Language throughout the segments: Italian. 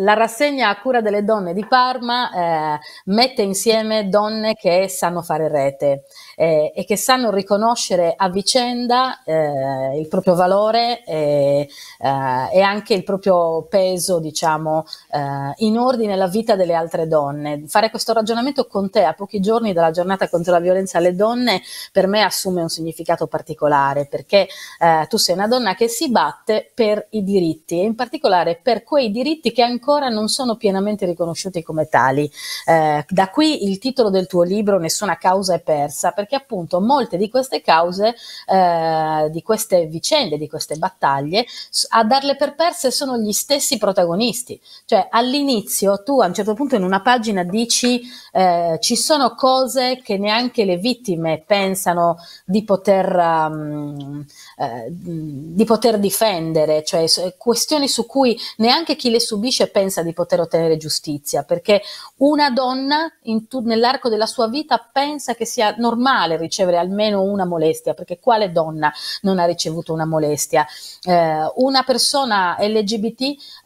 La rassegna a cura delle donne di Parma eh, mette insieme donne che sanno fare rete eh, e che sanno riconoscere a vicenda eh, il proprio valore e, eh, anche il proprio peso, diciamo, eh, in ordine alla vita delle altre donne. Fare questo ragionamento con te a pochi giorni dalla giornata contro la violenza alle donne per me assume un significato particolare perché eh, tu sei una donna che si batte per i diritti e in particolare per quei diritti che ancora ancora non sono pienamente riconosciuti come tali. Eh, da qui il titolo del tuo libro Nessuna causa è persa, perché appunto molte di queste cause, eh, di queste vicende, di queste battaglie, a darle per perse sono gli stessi protagonisti. Cioè all'inizio tu a un certo punto in una pagina dici eh, ci sono cose che neanche le vittime pensano di poter, um, eh, di poter difendere, cioè questioni su cui neanche chi le subisce pensa pensa di poter ottenere giustizia, perché una donna tu, nell'arco della sua vita pensa che sia normale ricevere almeno una molestia, perché quale donna non ha ricevuto una molestia? Eh, una persona LGBT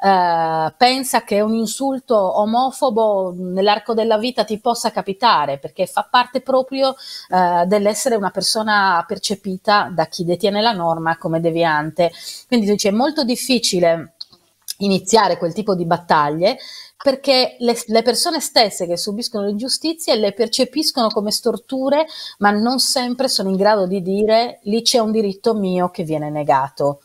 eh, pensa che un insulto omofobo nell'arco della vita ti possa capitare, perché fa parte proprio eh, dell'essere una persona percepita da chi detiene la norma come deviante. Quindi dice, è molto difficile iniziare quel tipo di battaglie perché le, le, persone stesse che subiscono le ingiustizie le percepiscono come storture, ma non sempre sono in grado di dire lì c'è un diritto mio che viene negato.